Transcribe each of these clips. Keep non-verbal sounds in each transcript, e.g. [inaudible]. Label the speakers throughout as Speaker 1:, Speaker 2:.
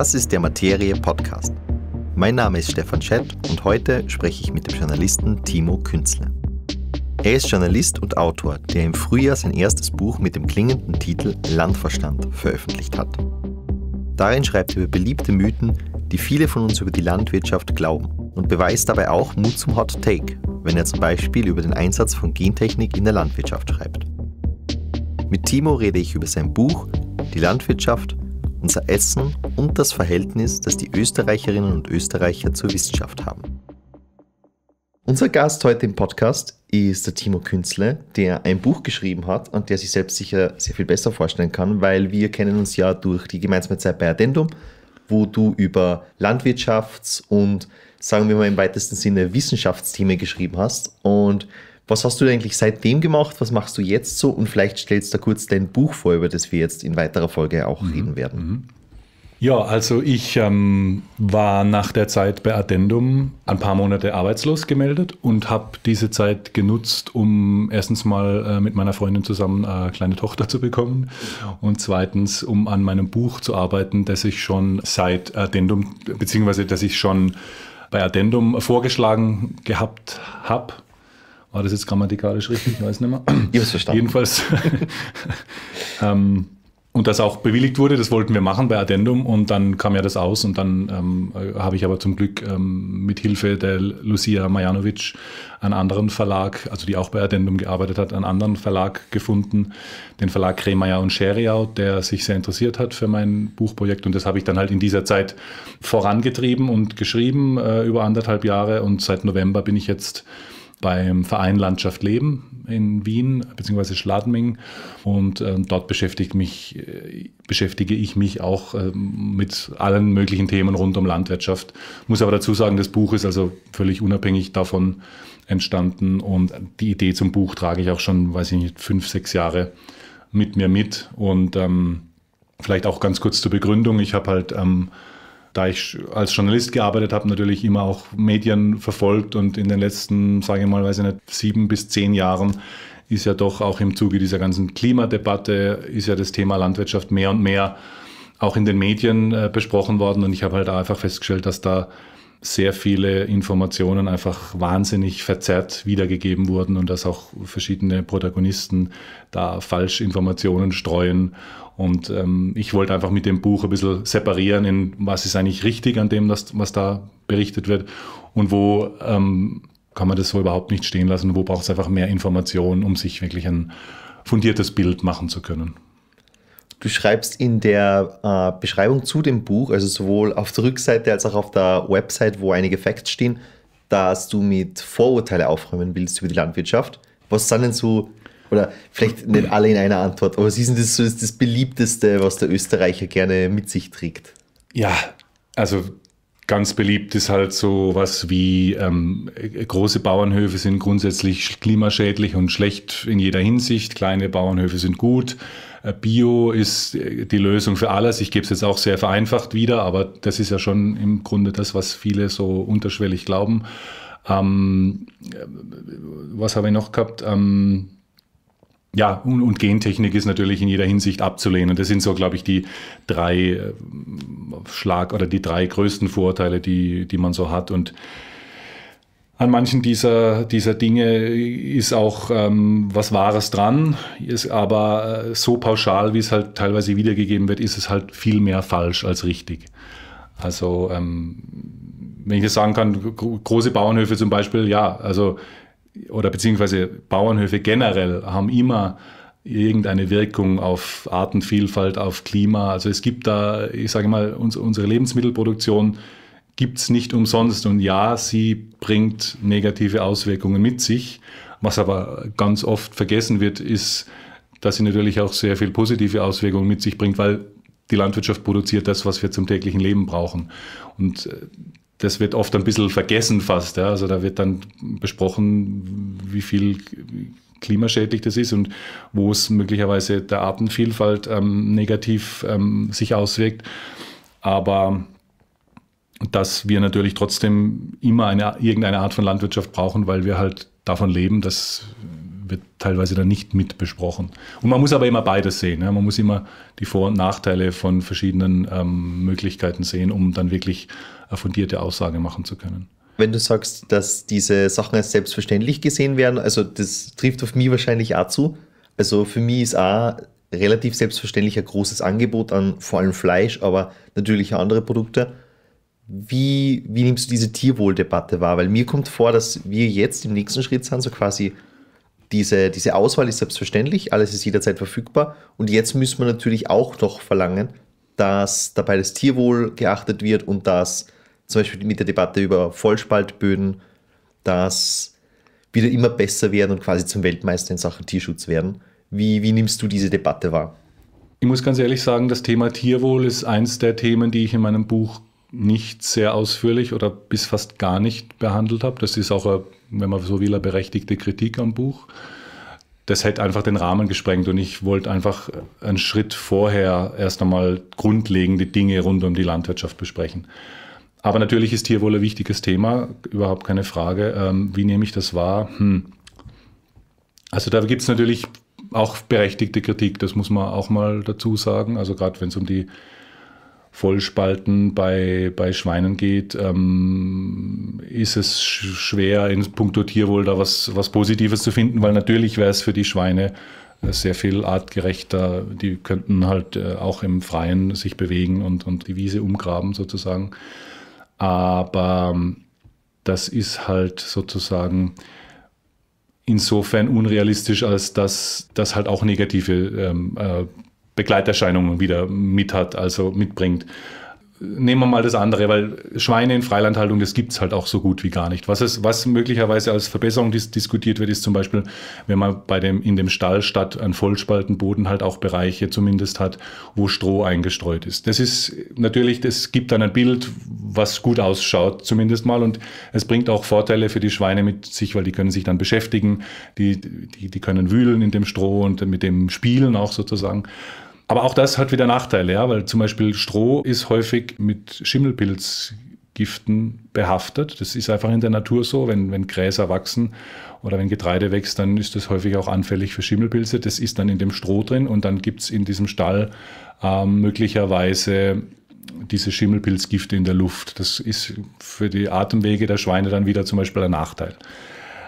Speaker 1: Das ist der Materie Podcast. Mein Name ist Stefan Schett und heute spreche ich mit dem Journalisten Timo Künzle. Er ist Journalist und Autor, der im Frühjahr sein erstes Buch mit dem klingenden Titel Landverstand veröffentlicht hat. Darin schreibt er über beliebte Mythen, die viele von uns über die Landwirtschaft glauben und beweist dabei auch Mut zum Hot Take, wenn er zum Beispiel über den Einsatz von Gentechnik in der Landwirtschaft schreibt. Mit Timo rede ich über sein Buch, die Landwirtschaft unser Essen und das Verhältnis, das die Österreicherinnen und Österreicher zur Wissenschaft haben. Unser Gast heute im Podcast ist der Timo Künzle, der ein Buch geschrieben hat und der sich selbst sicher sehr viel besser vorstellen kann, weil wir kennen uns ja durch die gemeinsame Zeit bei Addendum, wo du über Landwirtschafts- und sagen wir mal im weitesten Sinne Wissenschaftsthemen geschrieben hast und was hast du eigentlich seitdem gemacht? Was machst du jetzt so? Und vielleicht stellst du da kurz dein Buch vor, über das wir jetzt in weiterer Folge auch mhm. reden werden. Mhm.
Speaker 2: Ja, also ich ähm, war nach der Zeit bei Addendum ein paar Monate arbeitslos gemeldet und habe diese Zeit genutzt, um erstens mal äh, mit meiner Freundin zusammen eine äh, kleine Tochter zu bekommen und zweitens, um an meinem Buch zu arbeiten, das ich schon seit Addendum, beziehungsweise das ich schon bei Addendum vorgeschlagen gehabt habe war ah, das jetzt grammatikalisch richtig? Ich weiß nicht mehr. Ich habe es verstanden. Jedenfalls. [laughs] ähm, und das auch bewilligt wurde, das wollten wir machen bei Addendum und dann kam ja das aus und dann ähm, äh, habe ich aber zum Glück ähm, mit Hilfe der Lucia Majanovic einen anderen Verlag, also die auch bei Addendum gearbeitet hat, einen anderen Verlag gefunden, den Verlag Kremeyer und Scheriau, der sich sehr interessiert hat für mein Buchprojekt und das habe ich dann halt in dieser Zeit vorangetrieben und geschrieben äh, über anderthalb Jahre und seit November bin ich jetzt beim Verein Landschaft Leben in Wien bzw. Schladming und äh, dort beschäftigt mich, äh, beschäftige ich mich auch äh, mit allen möglichen Themen rund um Landwirtschaft. Muss aber dazu sagen, das Buch ist also völlig unabhängig davon entstanden und die Idee zum Buch trage ich auch schon, weiß ich nicht, fünf, sechs Jahre mit mir mit und ähm, vielleicht auch ganz kurz zur Begründung. Ich habe halt ähm, da ich als Journalist gearbeitet habe, natürlich immer auch Medien verfolgt und in den letzten, sage ich mal, weiß ich nicht, sieben bis zehn Jahren ist ja doch auch im Zuge dieser ganzen Klimadebatte, ist ja das Thema Landwirtschaft mehr und mehr auch in den Medien äh, besprochen worden. Und ich habe halt einfach festgestellt, dass da sehr viele Informationen einfach wahnsinnig verzerrt wiedergegeben wurden und dass auch verschiedene Protagonisten da falsch Informationen streuen. Und ähm, ich wollte einfach mit dem Buch ein bisschen separieren, in was ist eigentlich richtig an dem, das, was da berichtet wird und wo ähm, kann man das so überhaupt nicht stehen lassen, wo braucht es einfach mehr Informationen, um sich wirklich ein fundiertes Bild machen zu können du schreibst in der äh, Beschreibung zu dem
Speaker 1: Buch, also sowohl auf der Rückseite als auch auf der Website, wo einige Facts stehen, dass du mit Vorurteile aufräumen willst über die Landwirtschaft. Was sind denn so, oder vielleicht nicht alle in einer Antwort, aber was ist denn das, so, ist das beliebteste, was der Österreicher gerne mit sich trägt?
Speaker 2: Ja, also ganz beliebt ist halt so was wie ähm, große Bauernhöfe sind grundsätzlich klimaschädlich und schlecht in jeder Hinsicht, kleine Bauernhöfe sind gut. Äh, Bio ist äh, die Lösung für alles. Ich gebe es jetzt auch sehr vereinfacht wieder, aber das ist ja schon im Grunde das, was viele so unterschwellig glauben. Ähm, äh, was habe ich noch gehabt? Ähm, ja, und, und, Gentechnik ist natürlich in jeder Hinsicht abzulehnen. Das sind so, glaube ich, die drei Schlag- oder die drei größten Vorurteile, die, die man so hat. Und an manchen dieser, dieser Dinge ist auch ähm, was Wahres dran, ist aber äh, so pauschal, wie es halt teilweise wiedergegeben wird, ist es halt viel mehr falsch als richtig. Also, ähm, wenn ich das sagen kann, große Bauernhöfe zum Beispiel, ja, also, oder beziehungsweise Bauernhöfe generell haben immer irgendeine Wirkung auf Artenvielfalt, auf Klima. Also es gibt da, ich sage mal, uns, unsere Lebensmittelproduktion gibt es nicht umsonst. Und ja, sie bringt negative Auswirkungen mit sich. Was aber ganz oft vergessen wird, ist, dass sie natürlich auch sehr viel positive Auswirkungen mit sich bringt, weil die Landwirtschaft produziert das, was wir zum täglichen Leben brauchen. Und äh, das wird oft ein bisschen vergessen fast. Ja. Also da wird dann besprochen, wie viel klimaschädlich das ist und wo es möglicherweise der Artenvielfalt ähm, negativ ähm, sich auswirkt. Aber dass wir natürlich trotzdem immer eine, irgendeine Art von Landwirtschaft brauchen, weil wir halt davon leben, dass wird teilweise dann nicht mit besprochen. Und man muss aber immer beides sehen. Ja? Man muss immer die Vor- und Nachteile von verschiedenen ähm, Möglichkeiten sehen, um dann wirklich eine fundierte Aussage machen zu können. Wenn du
Speaker 1: sagst, dass diese Sachen als selbstverständlich gesehen werden, also das trifft auf mich wahrscheinlich auch zu. Also für mich ist auch relativ selbstverständlich ein großes Angebot an vor allem Fleisch, aber natürlich auch andere Produkte. Wie, wie nimmst du diese Tierwohldebatte wahr? Weil mir kommt vor, dass wir jetzt im nächsten Schritt sind, so quasi diese, diese Auswahl ist selbstverständlich, alles ist jederzeit verfügbar. Und jetzt müssen wir natürlich auch noch verlangen, dass dabei das Tierwohl geachtet wird und dass zum Beispiel mit der Debatte über Vollspaltböden, dass wieder immer besser werden und quasi zum Weltmeister in Sachen Tierschutz werden. Wie, wie nimmst du diese Debatte wahr?
Speaker 2: Ich muss ganz ehrlich sagen, das Thema Tierwohl ist eins der Themen, die ich in meinem Buch nicht sehr ausführlich oder bis fast gar nicht behandelt habe. Das ist auch, eine, wenn man so will, eine berechtigte Kritik am Buch. Das hätte einfach den Rahmen gesprengt und ich wollte einfach einen Schritt vorher erst einmal grundlegende Dinge rund um die Landwirtschaft besprechen. Aber natürlich ist Tierwohl ein wichtiges Thema, überhaupt keine Frage. Ähm, wie nehme ich das wahr? Hm. Also da gibt es natürlich auch berechtigte Kritik, das muss man auch mal dazu sagen. Also gerade wenn es um die Vollspalten bei, bei Schweinen geht, ähm, ist es schwer, in puncto Tierwohl da was, was Positives zu finden, weil natürlich wäre es für die Schweine äh, sehr viel artgerechter. Die könnten halt äh, auch im Freien sich bewegen und, und die Wiese umgraben sozusagen. Aber ähm, das ist halt sozusagen insofern unrealistisch, als dass das halt auch negative ähm, äh, Begleiterscheinungen wieder mit hat, also mitbringt. Nehmen wir mal das andere, weil Schweine in Freilandhaltung, das gibt es halt auch so gut wie gar nicht. Was, es, was möglicherweise als Verbesserung dis diskutiert wird, ist zum Beispiel, wenn man bei dem, in dem Stall statt an Vollspaltenboden halt auch Bereiche zumindest hat, wo Stroh eingestreut ist. Das ist natürlich, das gibt dann ein Bild, was gut ausschaut, zumindest mal. Und es bringt auch Vorteile für die Schweine mit sich, weil die können sich dann beschäftigen, die, die, die können wühlen in dem Stroh und mit dem Spielen auch sozusagen. Aber auch das hat wieder Nachteile, ja, weil zum Beispiel Stroh ist häufig mit Schimmelpilzgiften behaftet. Das ist einfach in der Natur so. Wenn, wenn Gräser wachsen oder wenn Getreide wächst, dann ist das häufig auch anfällig für Schimmelpilze. Das ist dann in dem Stroh drin und dann gibt es in diesem Stall äh, möglicherweise diese Schimmelpilzgifte in der Luft. Das ist für die Atemwege der Schweine dann wieder zum Beispiel ein Nachteil.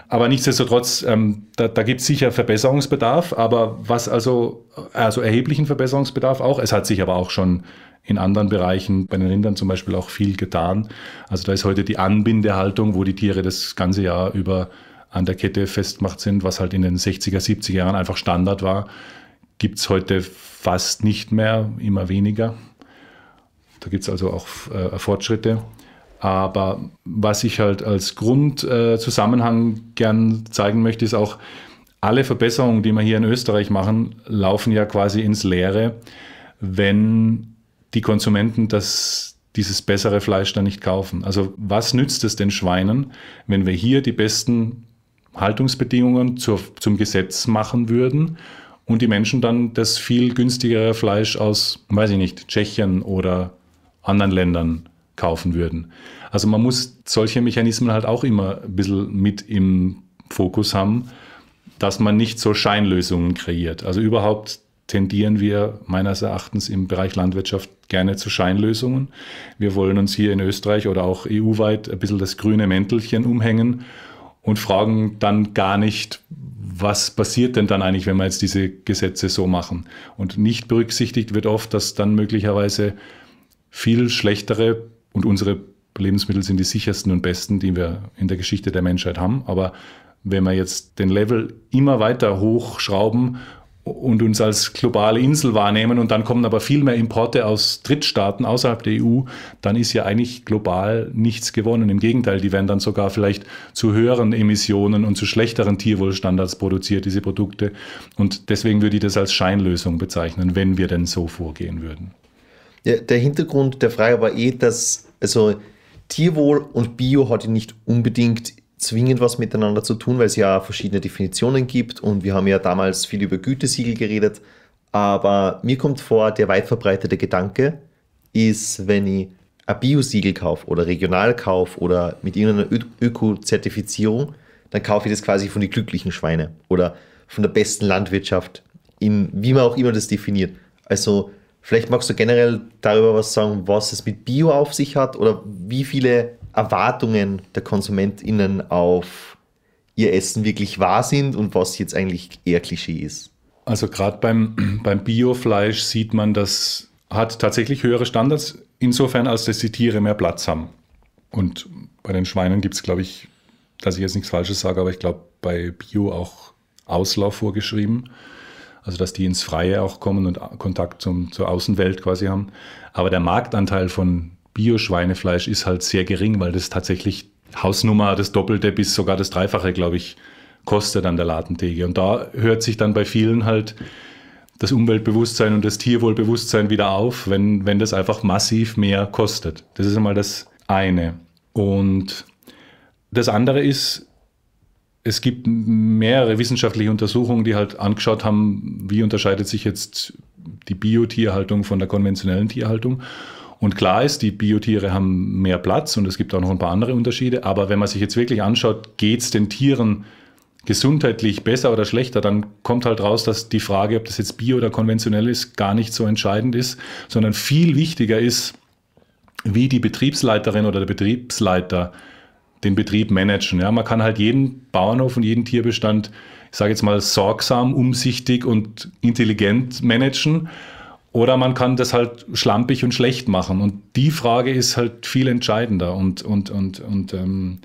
Speaker 2: Aber nichtsdestotrotz, ähm, da, da gibt es sicher Verbesserungsbedarf, aber was also, also erheblichen Verbesserungsbedarf auch, es hat sich aber auch schon in anderen Bereichen, bei den Rindern zum Beispiel auch viel getan. Also da ist heute die Anbindehaltung, wo die Tiere das ganze Jahr über an der Kette festmacht sind, was halt in den 60er, 70er Jahren einfach Standard war, gibt es heute fast nicht mehr, immer weniger. Da gibt es also auch äh, Fortschritte. Aber was ich halt als Grundzusammenhang äh, gern zeigen möchte, ist auch, alle Verbesserungen, die wir hier in Österreich machen, laufen ja quasi ins Leere, wenn die Konsumenten das, dieses bessere Fleisch dann nicht kaufen. Also was nützt es den Schweinen, wenn wir hier die besten Haltungsbedingungen zur, zum Gesetz machen würden und die Menschen dann das viel günstigere Fleisch aus, weiß ich nicht, Tschechien oder anderen Ländern kaufen würden. Also man muss solche Mechanismen halt auch immer ein bisschen mit im Fokus haben, dass man nicht so Scheinlösungen kreiert. Also überhaupt tendieren wir meines Erachtens im Bereich Landwirtschaft gerne zu Scheinlösungen. Wir wollen uns hier in Österreich oder auch EU-weit ein bisschen das grüne Mäntelchen umhängen und fragen dann gar nicht, was passiert denn dann eigentlich, wenn wir jetzt diese Gesetze so machen. Und nicht berücksichtigt wird oft, dass dann möglicherweise viel schlechtere und unsere Lebensmittel sind die sichersten und besten, die wir in der Geschichte der Menschheit haben. Aber wenn wir jetzt den Level immer weiter hochschrauben und uns als globale Insel wahrnehmen und dann kommen aber viel mehr Importe aus Drittstaaten außerhalb der EU, dann ist ja eigentlich global nichts gewonnen. Im Gegenteil, die werden dann sogar vielleicht zu höheren Emissionen und zu schlechteren Tierwohlstandards produziert, diese Produkte. Und deswegen würde ich das als Scheinlösung bezeichnen, wenn wir denn so vorgehen würden.
Speaker 1: Ja, der Hintergrund der Frage war eh, dass also Tierwohl und Bio hat nicht unbedingt zwingend was miteinander zu tun, weil es ja verschiedene Definitionen gibt und wir haben ja damals viel über Gütesiegel geredet. Aber mir kommt vor, der weit verbreitete Gedanke ist, wenn ich ein Bio-Siegel kaufe oder regional kaufe oder mit irgendeiner Öko-Zertifizierung, dann kaufe ich das quasi von den glücklichen Schweine oder von der besten Landwirtschaft, in wie man auch immer das definiert. Also Vielleicht magst du generell darüber was sagen, was es mit Bio auf sich hat oder wie viele Erwartungen der KonsumentInnen auf
Speaker 2: ihr Essen wirklich wahr sind und was jetzt eigentlich eher Klischee ist. Also gerade beim, beim Biofleisch sieht man, das hat tatsächlich höhere Standards, insofern als dass die Tiere mehr Platz haben. Und bei den Schweinen gibt es, glaube ich, dass ich jetzt nichts Falsches sage, aber ich glaube bei Bio auch Auslauf vorgeschrieben also dass die ins Freie auch kommen und Kontakt zum, zur Außenwelt quasi haben. Aber der Marktanteil von Bio-Schweinefleisch ist halt sehr gering, weil das tatsächlich Hausnummer das Doppelte bis sogar das Dreifache, glaube ich, kostet an der Ladentheke. Und da hört sich dann bei vielen halt das Umweltbewusstsein und das Tierwohlbewusstsein wieder auf, wenn, wenn das einfach massiv mehr kostet. Das ist einmal das eine. Und das andere ist, es gibt mehrere wissenschaftliche Untersuchungen, die halt angeschaut haben, wie unterscheidet sich jetzt die Biotierhaltung von der konventionellen Tierhaltung. Und klar ist, die Biotiere haben mehr Platz und es gibt auch noch ein paar andere Unterschiede. Aber wenn man sich jetzt wirklich anschaut, geht es den Tieren gesundheitlich besser oder schlechter, dann kommt halt raus, dass die Frage, ob das jetzt bio oder konventionell ist, gar nicht so entscheidend ist, sondern viel wichtiger ist, wie die Betriebsleiterin oder der Betriebsleiter den Betrieb managen. Ja, man kann halt jeden Bauernhof und jeden Tierbestand, ich sage jetzt mal, sorgsam, umsichtig und intelligent managen. Oder man kann das halt schlampig und schlecht machen. Und die Frage ist halt viel entscheidender. Und, und, und, und ähm,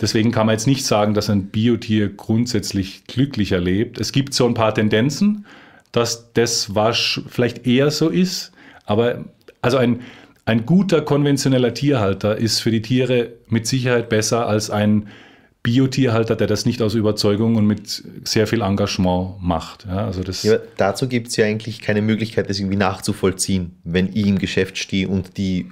Speaker 2: deswegen kann man jetzt nicht sagen, dass ein Biotier grundsätzlich glücklicher lebt. Es gibt so ein paar Tendenzen, dass das vielleicht eher so ist. Aber also ein, ein guter konventioneller Tierhalter ist für die Tiere mit Sicherheit besser als ein Biotierhalter, der das nicht aus Überzeugung und mit sehr viel Engagement macht. Ja, also das ja, dazu
Speaker 1: gibt es ja eigentlich keine Möglichkeit, das irgendwie nachzuvollziehen, wenn ich im Geschäft stehe und die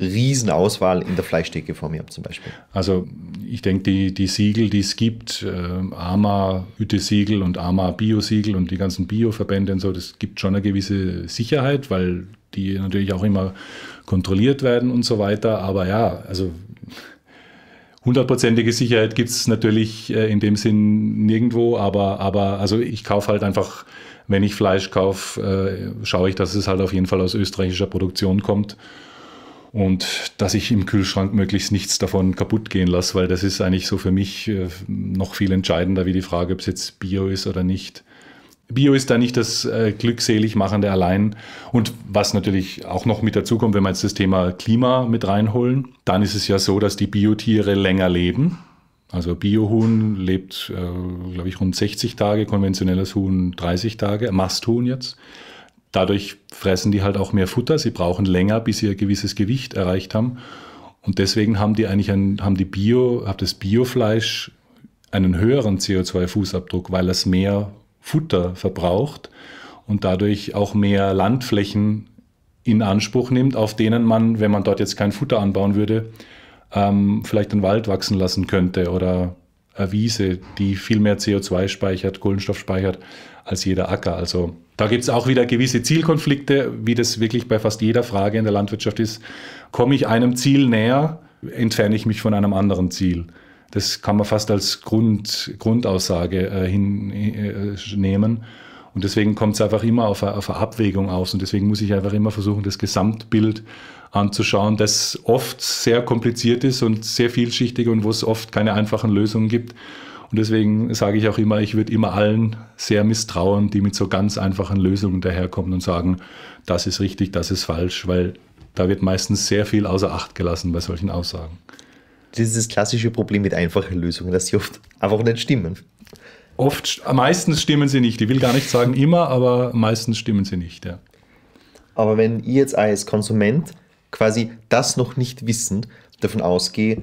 Speaker 2: Riesenauswahl in der Fleischdecke vor mir habe zum Beispiel. Also ich denke, die, die Siegel, die es gibt, äh, AMA Hütte-Siegel und AMA Bio-Siegel und die ganzen Bio-Verbände und so, das gibt schon eine gewisse Sicherheit, weil die natürlich auch immer kontrolliert werden und so weiter. Aber ja, also hundertprozentige Sicherheit gibt es natürlich äh, in dem Sinn nirgendwo, aber, aber also ich kaufe halt einfach, wenn ich Fleisch kaufe, äh, schaue ich, dass es halt auf jeden Fall aus österreichischer Produktion kommt und dass ich im Kühlschrank möglichst nichts davon kaputt gehen lasse, weil das ist eigentlich so für mich äh, noch viel entscheidender wie die Frage, ob es jetzt Bio ist oder nicht. Bio ist da nicht das äh, Glückseligmachende allein. Und was natürlich auch noch mit dazukommt, wenn wir jetzt das Thema Klima mit reinholen, dann ist es ja so, dass die Biotiere länger leben. Also Biohuhn lebt, äh, glaube ich, rund 60 Tage, konventionelles Huhn 30 Tage, Masthuhn jetzt. Dadurch fressen die halt auch mehr Futter, sie brauchen länger, bis sie ein gewisses Gewicht erreicht haben. Und deswegen haben die eigentlich ein, haben die Bio, hat das Biofleisch einen höheren CO2-Fußabdruck, weil es mehr Futter verbraucht und dadurch auch mehr Landflächen in Anspruch nimmt, auf denen man, wenn man dort jetzt kein Futter anbauen würde, ähm, vielleicht einen Wald wachsen lassen könnte oder eine Wiese, die viel mehr CO2 speichert, Kohlenstoff speichert als jeder Acker. Also da gibt es auch wieder gewisse Zielkonflikte, wie das wirklich bei fast jeder Frage in der Landwirtschaft ist. Komme ich einem Ziel näher, entferne ich mich von einem anderen Ziel. Das kann man fast als Grund, Grundaussage äh, hinnehmen. Äh, und deswegen kommt es einfach immer auf eine, auf eine Abwägung aus. Und deswegen muss ich einfach immer versuchen, das Gesamtbild anzuschauen, das oft sehr kompliziert ist und sehr vielschichtig und wo es oft keine einfachen Lösungen gibt. Und deswegen sage ich auch immer, ich würde immer allen sehr misstrauen, die mit so ganz einfachen Lösungen daherkommen und sagen, das ist richtig, das ist falsch, weil da wird meistens sehr viel außer Acht gelassen bei solchen Aussagen dieses klassische Problem mit einfachen Lösungen, dass sie oft einfach nicht stimmen. Oft, meistens stimmen sie nicht. Ich will gar nicht sagen immer, aber meistens stimmen sie nicht, ja. Aber wenn ich jetzt als Konsument quasi
Speaker 1: das noch nicht wissend davon ausgehe,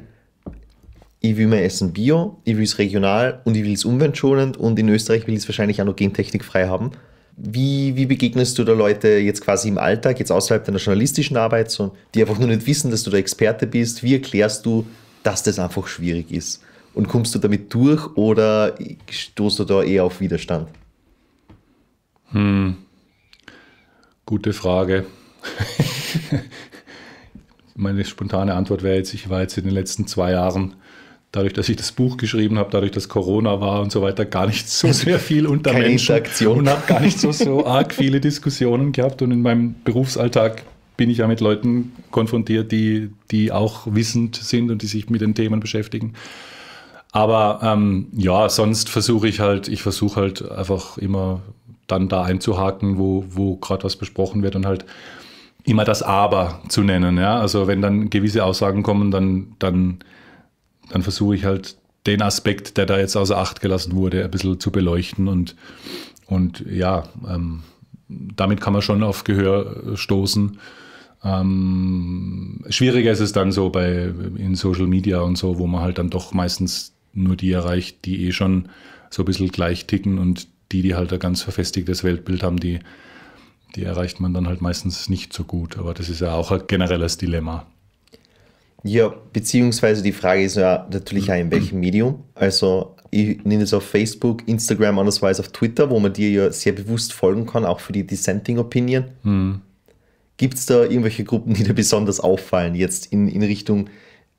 Speaker 1: ich will mein Essen bio, ich will es regional und ich will es umweltschonend und in Österreich will ich es wahrscheinlich auch noch gentechnikfrei haben. Wie, wie begegnest du da Leute jetzt quasi im Alltag, jetzt außerhalb deiner journalistischen Arbeit, so, die einfach nur nicht wissen, dass du der Experte bist? Wie erklärst du dass das einfach schwierig ist. Und kommst du damit durch oder stoßt du da eher auf Widerstand?
Speaker 2: Hm. Gute Frage. [laughs] Meine spontane Antwort wäre jetzt, ich war jetzt in den letzten zwei Jahren dadurch, dass ich das Buch geschrieben habe, dadurch, dass Corona war und so weiter, gar nicht so [laughs] sehr viel unter Keine Menschen Interaktion. und habe gar nicht so, so arg viele Diskussionen gehabt. Und in meinem Berufsalltag bin ich ja mit Leuten konfrontiert, die, die auch wissend sind und die sich mit den Themen beschäftigen. Aber ähm, ja, sonst versuche ich halt, ich versuche halt einfach immer dann da einzuhaken, wo, wo gerade was besprochen wird und halt immer das Aber zu nennen. Ja? Also wenn dann gewisse Aussagen kommen, dann, dann, dann versuche ich halt den Aspekt, der da jetzt außer Acht gelassen wurde, ein bisschen zu beleuchten. Und, und ja, ähm, damit kann man schon auf Gehör stoßen. Ähm, schwieriger ist es dann so bei in Social Media und so, wo man halt dann doch meistens nur die erreicht, die eh schon so ein bisschen gleich ticken und die, die halt ein ganz verfestigtes Weltbild haben, die, die erreicht man dann halt meistens nicht so gut. Aber das ist ja auch ein generelles Dilemma.
Speaker 1: Ja, beziehungsweise die Frage ist ja natürlich auch in welchem Medium. Also ich nenne es auf Facebook, Instagram, andersweise auf Twitter, wo man dir ja sehr bewusst folgen kann, auch für die Dissenting Opinion. Mhm. Gibt es da irgendwelche Gruppen, die dir besonders auffallen, jetzt in, in Richtung,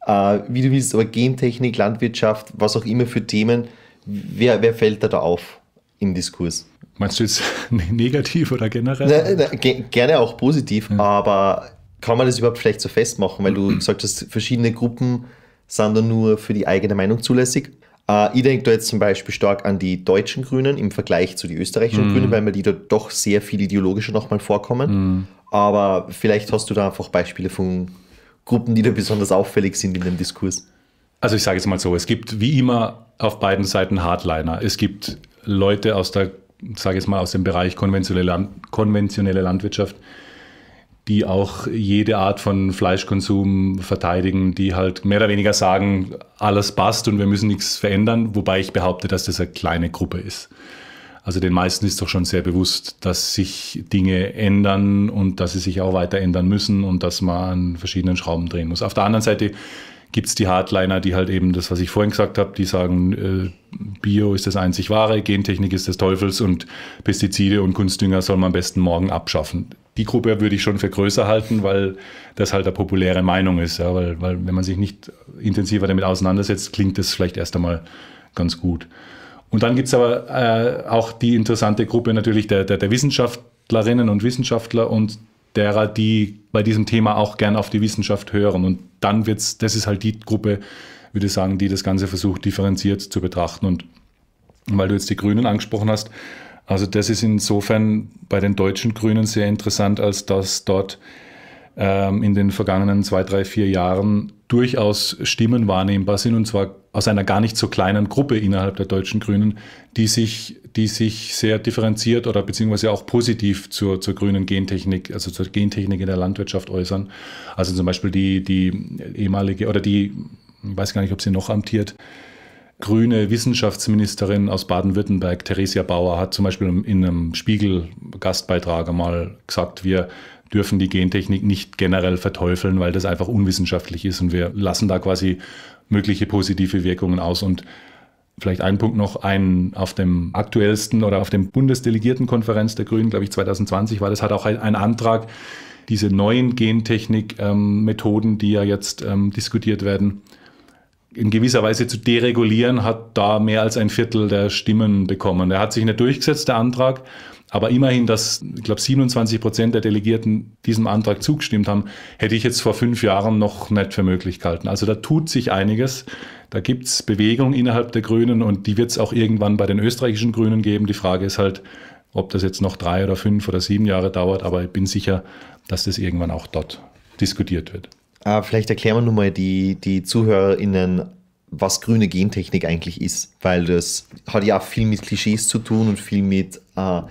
Speaker 1: äh, wie du willst, aber Gentechnik, Landwirtschaft, was auch immer für Themen? Wer, wer fällt da da auf im Diskurs? Meinst du jetzt
Speaker 2: [laughs] ne-, negativ oder generell?
Speaker 1: Na, na, ge gerne auch positiv, ja. aber kann man das überhaupt vielleicht so festmachen, weil du [clears throat] gesagt hast, verschiedene Gruppen sind da nur für die eigene Meinung zulässig? Äh, ich denke da jetzt zum Beispiel stark an die deutschen Grünen im Vergleich zu den österreichischen mm. Grünen, weil mir die da doch sehr viel ideologischer nochmal vorkommen. Mm. Aber vielleicht hast du da einfach Beispiele von
Speaker 2: Gruppen, die da besonders auffällig sind in dem Diskurs. Also ich sage es mal so, es gibt wie immer auf beiden Seiten Hardliner. Es gibt Leute aus der, sage ich mal, aus dem Bereich konventionelle, konventionelle Landwirtschaft, die auch jede Art von Fleischkonsum verteidigen, die halt mehr oder weniger sagen, alles passt und wir müssen nichts verändern, wobei ich behaupte, dass das eine kleine Gruppe ist. Also den meisten ist doch schon sehr bewusst, dass sich Dinge ändern und dass sie sich auch weiter ändern müssen und dass man an verschiedenen Schrauben drehen muss. Auf der anderen Seite gibt es die Hardliner, die halt eben das, was ich vorhin gesagt habe, die sagen, äh, Bio ist das einzig wahre, Gentechnik ist des Teufels und Pestizide und Kunstdünger soll man am besten morgen abschaffen. Die Gruppe würde ich schon für größer halten, weil das halt eine populäre Meinung ist. Ja, weil, weil wenn man sich nicht intensiver damit auseinandersetzt, klingt das vielleicht erst einmal ganz gut. Und dann gibt es aber äh, auch die interessante Gruppe natürlich der, der, der Wissenschaftlerinnen und Wissenschaftler und derer, die bei diesem Thema auch gern auf die Wissenschaft hören. Und dann wird's, das ist halt die Gruppe, würde ich sagen, die das Ganze versucht, differenziert zu betrachten. Und weil du jetzt die Grünen angesprochen hast, also das ist insofern bei den deutschen Grünen sehr interessant, als dass dort ähm, in den vergangenen zwei, drei, vier Jahren durchaus Stimmen wahrnehmbar sind, und zwar aus einer gar nicht so kleinen Gruppe innerhalb der deutschen Grünen, die sich die sich sehr differenziert oder beziehungsweise auch positiv zur, zur grünen Gentechnik, also zur Gentechnik in der Landwirtschaft äußern. Also zum Beispiel die, die ehemalige oder die, ich weiß gar nicht, ob sie noch amtiert, grüne Wissenschaftsministerin aus Baden-Württemberg, Theresia Bauer, hat zum Beispiel in einem Spiegel-Gastbeitrag einmal gesagt, wir dürfen die Gentechnik nicht generell verteufeln, weil das einfach unwissenschaftlich ist und wir lassen da quasi mögliche positive Wirkungen aus und Vielleicht ein Punkt noch, ein auf dem aktuellsten oder auf dem Bundesdelegiertenkonferenz der Grünen, glaube ich, 2020 war das, hat auch ein Antrag, diese neuen Gentechnik-Methoden, ähm, die ja jetzt ähm, diskutiert werden, in gewisser Weise zu deregulieren, hat da mehr als ein Viertel der Stimmen bekommen. Er hat sich nicht durchgesetzt, der Antrag. Aber immerhin, dass, ich glaube, 27 Prozent der Delegierten diesem Antrag zugestimmt haben, hätte ich jetzt vor fünf Jahren noch nicht für möglich gehalten. Also da tut sich einiges. Da gibt es Bewegung innerhalb der Grünen und die wird es auch irgendwann bei den österreichischen Grünen geben. Die Frage ist halt, ob das jetzt noch drei oder fünf oder sieben Jahre dauert, aber ich bin sicher, dass das irgendwann auch dort diskutiert wird. Ah,
Speaker 1: vielleicht erklären wir nun mal die, die ZuhörerInnen, was grüne Gentechnik eigentlich ist, weil das hat ja auch viel mit Klischees zu tun und viel mit äh,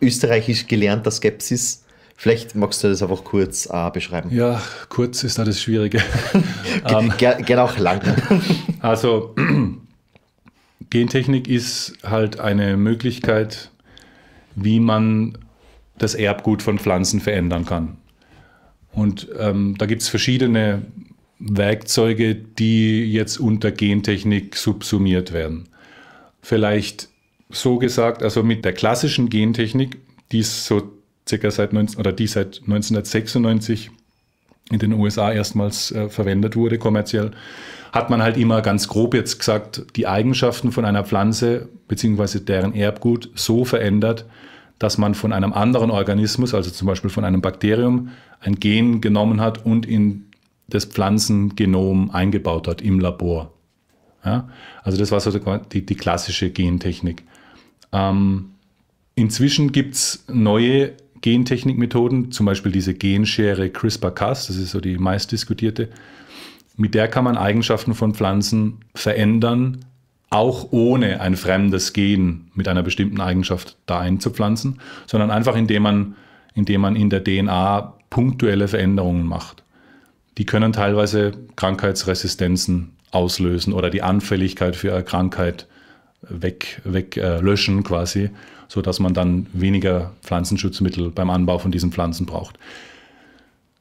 Speaker 1: österreichisch gelernter Skepsis. Vielleicht magst du das einfach kurz äh, beschreiben. Ja,
Speaker 2: kurz ist da das Schwierige. [laughs] ähm, Gerne gern auch lang. [laughs] also, [clears throat] Gentechnik ist halt eine Möglichkeit, wie man das Erbgut von Pflanzen verändern kann. Und ähm, da gibt es verschiedene Werkzeuge, die jetzt unter Gentechnik subsumiert werden. Vielleicht so gesagt, also mit der klassischen Gentechnik, die es so circa seit 19, oder die seit 1996 in den USA erstmals äh, verwendet wurde kommerziell, hat man halt immer ganz grob jetzt gesagt, die Eigenschaften von einer Pflanze bzw. deren Erbgut so verändert, dass man von einem anderen Organismus, also zum Beispiel von einem Bakterium, ein Gen genommen hat und in das Pflanzengenom eingebaut hat im Labor. Ja? Also das war so die, die klassische Gentechnik. Ähm, inzwischen gibt es neue Gentechnikmethoden, zum Beispiel diese Genschere CRISPR-Cas, das ist so die meistdiskutierte. Mit der kann man Eigenschaften von Pflanzen verändern, auch ohne ein fremdes Gen mit einer bestimmten Eigenschaft da einzupflanzen, sondern einfach indem man, indem man in der DNA punktuelle Veränderungen macht. Die können teilweise Krankheitsresistenzen auslösen oder die Anfälligkeit für eine Krankheit weglöschen weg äh, quasi, sodass man dann weniger Pflanzenschutzmittel beim Anbau von diesen Pflanzen braucht.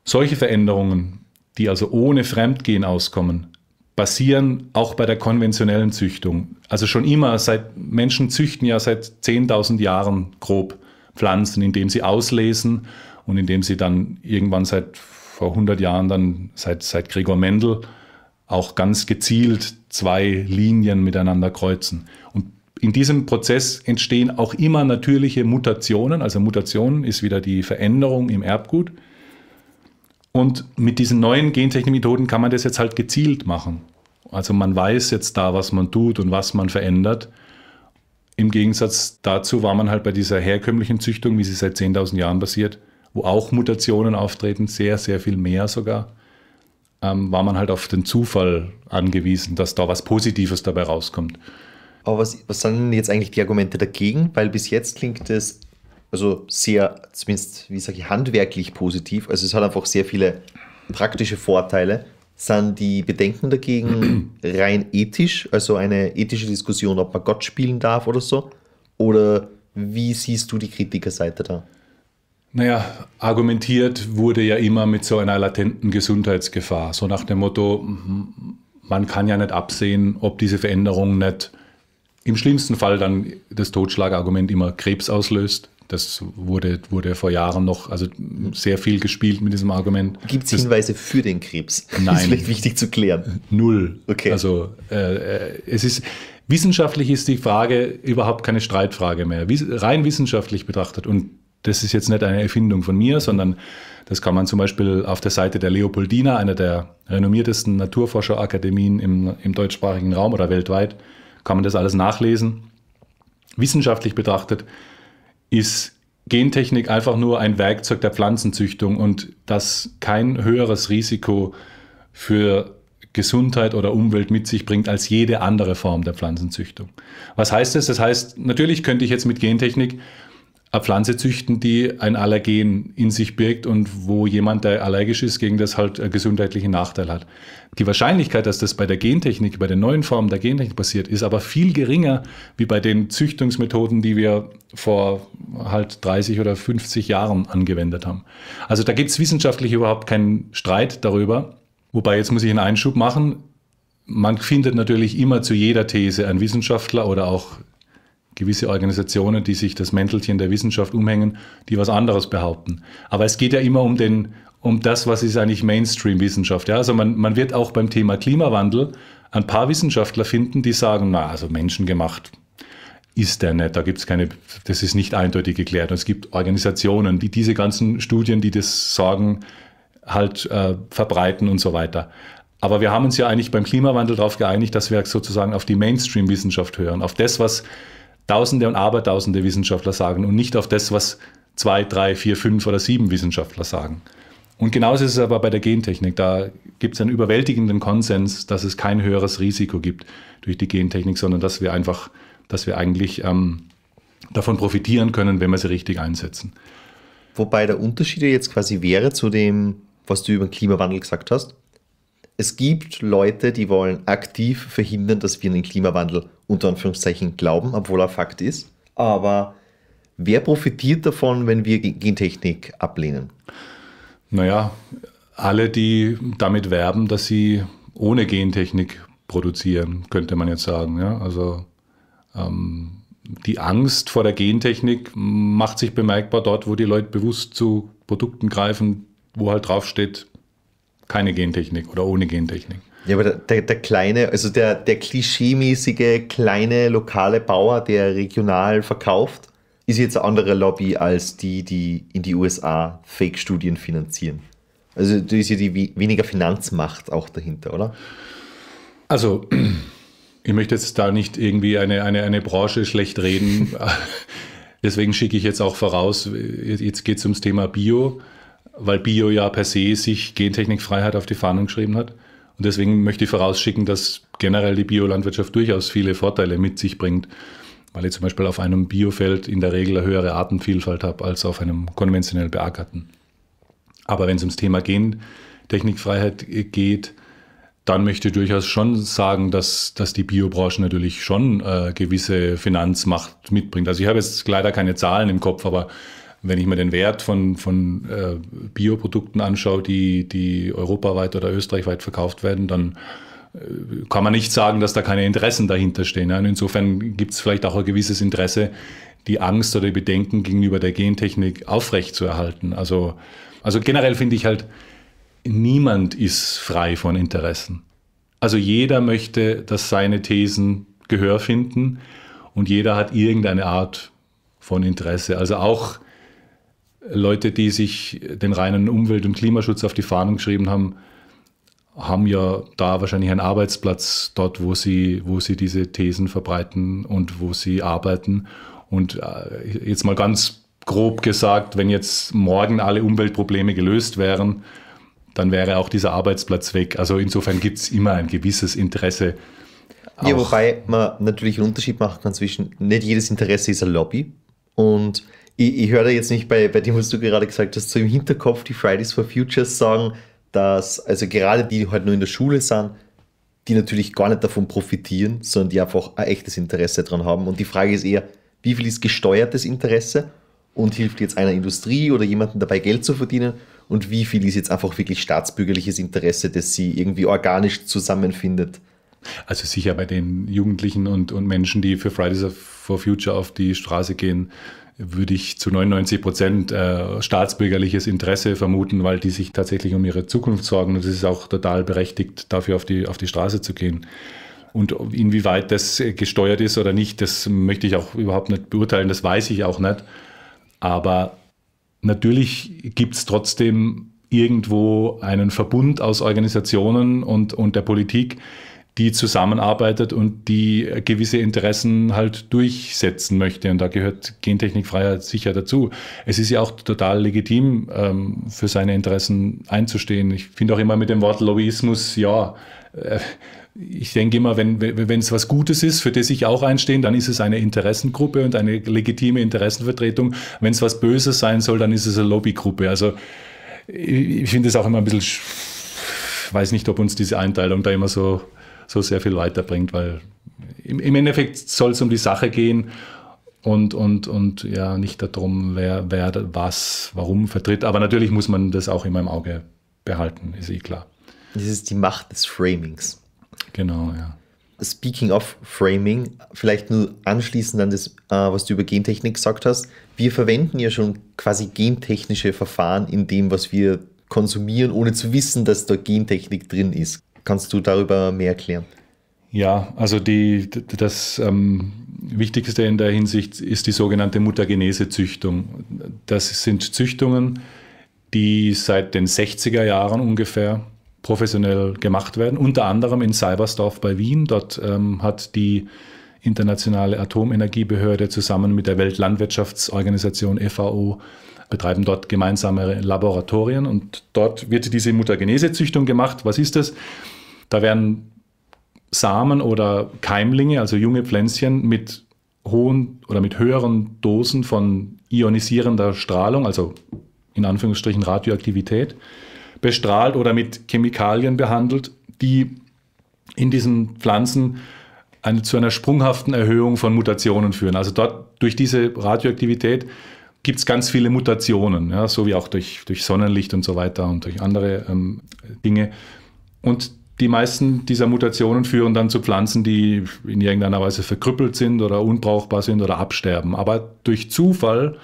Speaker 2: Solche Veränderungen, die also ohne Fremdgehen auskommen, passieren auch bei der konventionellen Züchtung. Also schon immer, seit Menschen züchten ja seit 10.000 Jahren grob Pflanzen, indem sie auslesen und indem sie dann irgendwann seit vor 100 Jahren, dann seit, seit Gregor Mendel, auch ganz gezielt zwei Linien miteinander kreuzen. In diesem Prozess entstehen auch immer natürliche Mutationen. Also Mutationen ist wieder die Veränderung im Erbgut. Und mit diesen neuen Gentechnikmethoden kann man das jetzt halt gezielt machen. Also man weiß jetzt da, was man tut und was man verändert. Im Gegensatz dazu war man halt bei dieser herkömmlichen Züchtung, wie sie seit 10.000 Jahren passiert, wo auch Mutationen auftreten, sehr, sehr viel mehr sogar, ähm, war man halt auf den Zufall angewiesen, dass da was Positives dabei rauskommt.
Speaker 1: Aber was, was sind denn jetzt eigentlich die Argumente dagegen? Weil bis jetzt klingt es also sehr, zumindest, wie sage ich, handwerklich positiv. Also es hat einfach sehr viele praktische Vorteile. Sind die Bedenken dagegen [clears throat] rein ethisch, also eine ethische Diskussion, ob
Speaker 2: man Gott spielen darf oder so? Oder wie siehst du die Kritikerseite da? Naja, argumentiert wurde ja immer mit so einer latenten Gesundheitsgefahr. So nach dem Motto, man kann ja nicht absehen, ob diese Veränderung nicht im schlimmsten Fall dann das Totschlagargument immer Krebs auslöst. Das wurde, wurde vor Jahren noch, also sehr viel gespielt mit diesem Argument. Gibt es Hinweise für den Krebs? [laughs] Nein. Das ist vielleicht wichtig zu klären. Null. Okay. Also äh, äh, es ist, wissenschaftlich ist die Frage überhaupt keine Streitfrage mehr. Wies, rein wissenschaftlich betrachtet, und das ist jetzt nicht eine Erfindung von mir, sondern das kann man zum Beispiel auf der Seite der Leopoldina, einer der renommiertesten Naturforscherakademien im, im deutschsprachigen Raum oder weltweit, kann man das alles nachlesen. Wissenschaftlich betrachtet ist Gentechnik einfach nur ein Werkzeug der Pflanzenzüchtung und das kein höheres Risiko für Gesundheit oder Umwelt mit sich bringt als jede andere Form der Pflanzenzüchtung. Was heißt das? Das heißt, natürlich könnte ich jetzt mit Gentechnik eine Pflanze züchten, die ein Allergen in sich birgt und wo jemand, der allergisch ist, gegen das halt einen gesundheitlichen Nachteil hat. Die Wahrscheinlichkeit, dass das bei der Gentechnik, bei den neuen Formen der Gentechnik passiert, ist aber viel geringer wie bei den Züchtungsmethoden, die wir vor halt 30 oder 50 Jahren angewendet haben. Also da gibt es wissenschaftlich überhaupt keinen Streit darüber. Wobei jetzt muss ich einen Einschub machen. Man findet natürlich immer zu jeder These einen Wissenschaftler oder auch gewisse Organisationen, die sich das Mäntelchen der Wissenschaft umhängen, die was anderes behaupten. Aber es geht ja immer um, den, um das, was ist eigentlich Mainstream-Wissenschaft. Ja? Also man, man wird auch beim Thema Klimawandel ein paar Wissenschaftler finden, die sagen, na, also menschengemacht ist der nicht, da gibt es keine, das ist nicht eindeutig geklärt. Und es gibt Organisationen, die diese ganzen Studien, die das sagen, halt äh, verbreiten und so weiter. Aber wir haben uns ja eigentlich beim Klimawandel darauf geeinigt, dass wir sozusagen auf die Mainstream-Wissenschaft hören, auf das, was Tausende und Abertausende Wissenschaftler sagen und nicht auf das, was zwei, drei, vier, fünf oder sieben Wissenschaftler sagen. Und genauso ist es aber bei der Gentechnik. Da gibt es einen überwältigenden Konsens, dass es kein höheres Risiko gibt durch die Gentechnik, sondern dass wir einfach, dass wir eigentlich ähm, davon profitieren können, wenn wir sie richtig einsetzen. Wobei der Unterschied jetzt quasi wäre zu dem, was du über den Klimawandel gesagt hast.
Speaker 1: Es gibt Leute, die wollen aktiv verhindern, dass wir einen Klimawandel unter Anführungszeichen glauben, obwohl er Fakt ist. Aber wer profitiert davon, wenn wir
Speaker 2: Gentechnik ablehnen? Naja, alle, die damit werben, dass sie ohne Gentechnik produzieren, könnte man jetzt sagen. Ja? Also ähm, die Angst vor der Gentechnik macht sich bemerkbar dort, wo die Leute bewusst zu Produkten greifen, wo halt draufsteht, keine Gentechnik oder ohne Gentechnik. Ja, aber der, der kleine, also der, der klischeemäßige kleine
Speaker 1: lokale Bauer, der regional verkauft, ist jetzt eine andere Lobby als die, die in die USA Fake-Studien finanzieren. Also da ist ja die weniger Finanzmacht
Speaker 2: auch dahinter, oder? Also, ich möchte jetzt da nicht irgendwie eine, eine, eine Branche schlecht reden. [laughs] Deswegen schicke ich jetzt auch voraus, jetzt geht es ums Thema Bio, weil Bio ja per se sich Gentechnikfreiheit auf die Fahnen geschrieben hat. Und deswegen möchte ich vorausschicken, dass generell die Biolandwirtschaft durchaus viele Vorteile mit sich bringt, weil ich zum Beispiel auf einem Biofeld in der Regel eine höhere Artenvielfalt habe als auf einem konventionell beackerten. Aber wenn es ums Thema Gentechnikfreiheit geht, dann möchte ich durchaus schon sagen, dass, dass die Biobranche natürlich schon äh, gewisse Finanzmacht mitbringt. Also ich habe jetzt leider keine Zahlen im Kopf, aber wenn ich mir den Wert von, von äh, Bioprodukten anschaue, die, die europaweit oder österreichweit verkauft werden, dann äh, kann man nicht sagen, dass da keine Interessen dahinter stehen. Und insofern gibt es vielleicht auch ein gewisses Interesse, die Angst oder die Bedenken gegenüber der Gentechnik aufrechtzuerhalten. Also, also generell finde ich halt, niemand ist frei von Interessen. Also jeder möchte, dass seine Thesen Gehör finden und jeder hat irgendeine Art von Interesse. Also auch Leute, die sich den reinen Umwelt- und Klimaschutz auf die Fahnen geschrieben haben, haben ja da wahrscheinlich einen Arbeitsplatz dort, wo sie, wo sie diese Thesen verbreiten und wo sie arbeiten. Und äh, jetzt mal ganz grob gesagt, wenn jetzt morgen alle Umweltprobleme gelöst wären, dann wäre auch dieser Arbeitsplatz weg. Also insofern gibt es immer ein gewisses Interesse. Ja, wobei man natürlich einen Unterschied
Speaker 1: machen kann zwischen, nicht jedes Interesse ist eine Lobby und ich, ich höre jetzt nicht bei, bei dem, was du gerade gesagt hast, so im Hinterkopf die Fridays for Futures sagen, dass, also gerade die, die halt nur in der Schule sind, die natürlich gar nicht davon profitieren, sondern die einfach ein echtes Interesse daran haben. Und die Frage ist eher, wie viel ist gesteuertes Interesse und hilft jetzt einer Industrie oder jemandem dabei, Geld zu verdienen? Und wie viel ist jetzt einfach wirklich staatsbürgerliches Interesse, das sie
Speaker 2: irgendwie organisch zusammenfindet? Also sicher bei den Jugendlichen und, und Menschen, die für Fridays for Future auf die Straße gehen, würde ich zu 99 Prozent äh, staatsbürgerliches Interesse vermuten, weil die sich tatsächlich um ihre Zukunft sorgen und es ist auch total berechtigt, dafür auf die, auf die Straße zu gehen. Und inwieweit das gesteuert ist oder nicht, das möchte ich auch überhaupt nicht beurteilen, das weiß ich auch nicht. Aber natürlich gibt es trotzdem irgendwo einen Verbund aus Organisationen und, und der Politik, die zusammenarbeitet und die gewisse Interessen halt durchsetzen möchte. Und da gehört Gentechnikfreiheit sicher dazu. Es ist ja auch total legitim, ähm, für seine Interessen einzustehen. Ich finde auch immer mit dem Wort Lobbyismus, ja, äh, ich denke immer, wenn wenn es was Gutes ist, für das ich auch einstehe, dann ist es eine Interessengruppe und eine legitime Interessenvertretung. Wenn es was Böses sein soll, dann ist es eine Lobbygruppe. Also ich, ich finde es auch immer ein bisschen, weiß nicht, ob uns diese Einteilung da immer so so sehr viel weiterbringt, weil im, im Endeffekt soll es um die Sache gehen und, und, und ja, nicht darum, wer, wer was, warum vertritt. Aber natürlich muss man das auch immer im Auge behalten, ist eh klar. Das ist die Macht des Framings. Genau, ja. Speaking of Framing, vielleicht
Speaker 1: nur anschließend an das, äh, was du über Gentechnik gesagt hast. Wir verwenden ja schon quasi gentechnische Verfahren in dem, was wir konsumieren, ohne zu wissen, dass da Gentechnik drin ist. Kannst du darüber mehr erklären?
Speaker 2: Ja, also die, das ähm, Wichtigste in der Hinsicht ist die sogenannte Mutagenese-Züchtung. Das sind Züchtungen, die seit den 60er Jahren ungefähr professionell gemacht werden, unter anderem in Seibersdorf bei Wien. Dort ähm, hat die internationale Atomenergiebehörde zusammen mit der Weltlandwirtschaftsorganisation FAO betreiben dort gemeinsame Laboratorien und dort wird diese Mutagenese-Züchtung gemacht. Was ist das? Da werden Samen oder Keimlinge, also junge Pflänzchen, mit hohen oder mit höheren Dosen von ionisierender Strahlung, also in Anführungsstrichen Radioaktivität, bestrahlt oder mit Chemikalien behandelt, die in diesen Pflanzen eine, zu einer sprunghaften Erhöhung von Mutationen führen. Also dort durch diese Radioaktivität gibt es ganz viele Mutationen, ja, so wie auch durch, durch Sonnenlicht und so weiter und durch andere ähm, Dinge. Und die meisten dieser Mutationen führen dann zu Pflanzen, die in irgendeiner Weise verkrüppelt sind oder unbrauchbar sind oder absterben. Aber durch Zufall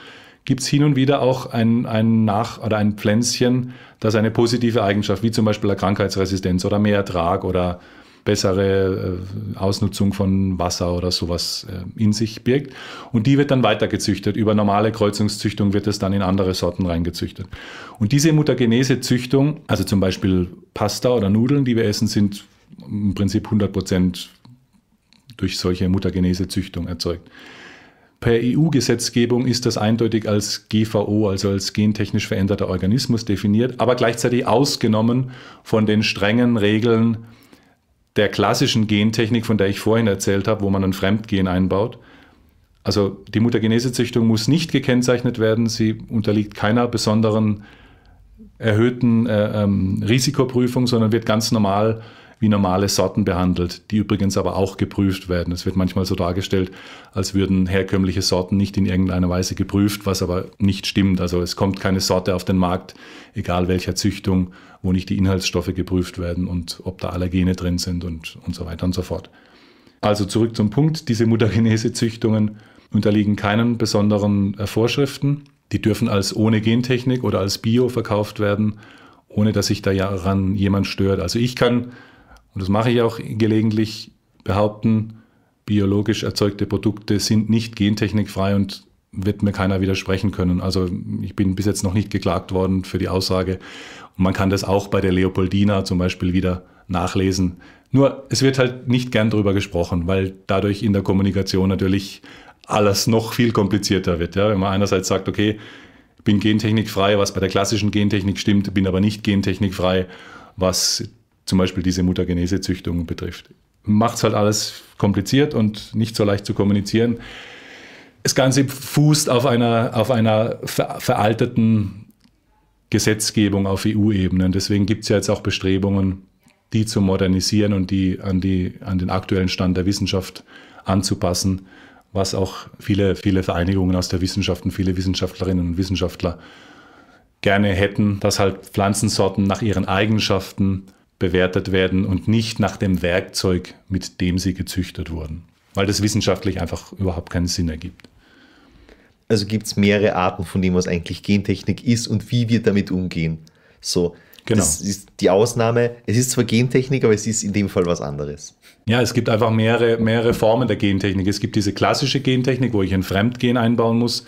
Speaker 2: gibt es hin und wieder auch ein, ein Nach- oder ein Pflänzchen, das eine positive Eigenschaft, wie zum Beispiel eine Krankheitsresistenz oder mehr Ertrag oder bessere äh, Ausnutzung von Wasser oder sowas äh, in sich birgt. Und die wird dann weitergezüchtet. Über normale Kreuzungszüchtung wird es dann in andere Sorten reingezüchtet. Und diese Mutagenese-Züchtung, also zum Beispiel Pasta oder Nudeln, die wir essen, sind im Prinzip 100 Prozent durch solche Mutagenese-Züchtung erzeugt. Per EU-Gesetzgebung ist das eindeutig als GVO, also als gentechnisch veränderter Organismus definiert, aber gleichzeitig ausgenommen von den strengen Regeln der klassischen Gentechnik, von der ich vorhin erzählt habe, wo man ein Fremdgen einbaut. Also die Mutagenesezüchtung muss nicht gekennzeichnet werden, sie unterliegt keiner besonderen erhöhten äh, ähm, Risikoprüfung, sondern wird ganz normal wie normale Sorten behandelt, die übrigens aber auch geprüft werden. Es wird manchmal so dargestellt, als würden herkömmliche Sorten nicht in irgendeiner Weise geprüft, was aber nicht stimmt. Also es kommt keine Sorte auf den Markt, egal welcher Züchtung, wo nicht die Inhaltsstoffe geprüft werden und ob da Allergene drin sind und, und so weiter und so fort. Also zurück zum Punkt, diese Mutagenese-Züchtungen unterliegen keinen besonderen äh, Vorschriften. Die dürfen als ohne Gentechnik oder als Bio verkauft werden, ohne dass sich daran jemand stört. Also ich kann und das mache ich auch gelegentlich, behaupten, biologisch erzeugte Produkte sind nicht gentechnikfrei und wird mir keiner widersprechen können. Also ich bin bis jetzt noch nicht geklagt worden für die Aussage. Und man kann das auch bei der Leopoldina zum Beispiel wieder nachlesen. Nur es wird halt nicht gern darüber gesprochen, weil dadurch in der Kommunikation natürlich alles noch viel komplizierter wird. Ja? Wenn man einerseits sagt, okay, ich bin gentechnikfrei, was bei der klassischen Gentechnik stimmt, bin aber nicht gentechnikfrei, was zum Beispiel diese Mutagenese-Züchtung betrifft. Macht es halt alles kompliziert und nicht so leicht zu kommunizieren. Das Ganze fußt auf einer, auf einer ver veralteten Gesetzgebung auf EU-Ebene. Deswegen gibt es ja jetzt auch Bestrebungen, die zu modernisieren und die an, die an den aktuellen Stand der Wissenschaft anzupassen, was auch viele, viele Vereinigungen aus der Wissenschaft und viele Wissenschaftlerinnen und Wissenschaftler gerne hätten, dass halt Pflanzensorten nach ihren Eigenschaften bewertet werden und nicht nach dem Werkzeug, mit dem sie gezüchtet wurden, weil das wissenschaftlich einfach überhaupt keinen Sinn ergibt. Also gibt es mehrere Arten von dem, was eigentlich Gentechnik
Speaker 1: ist und wie wir damit umgehen. So, genau. das ist die Ausnahme. Es ist zwar Gentechnik, aber es ist in dem Fall was anderes.
Speaker 2: Ja, es gibt einfach mehrere, mehrere Formen der Gentechnik. Es gibt diese klassische Gentechnik, wo ich ein Fremdgen einbauen muss.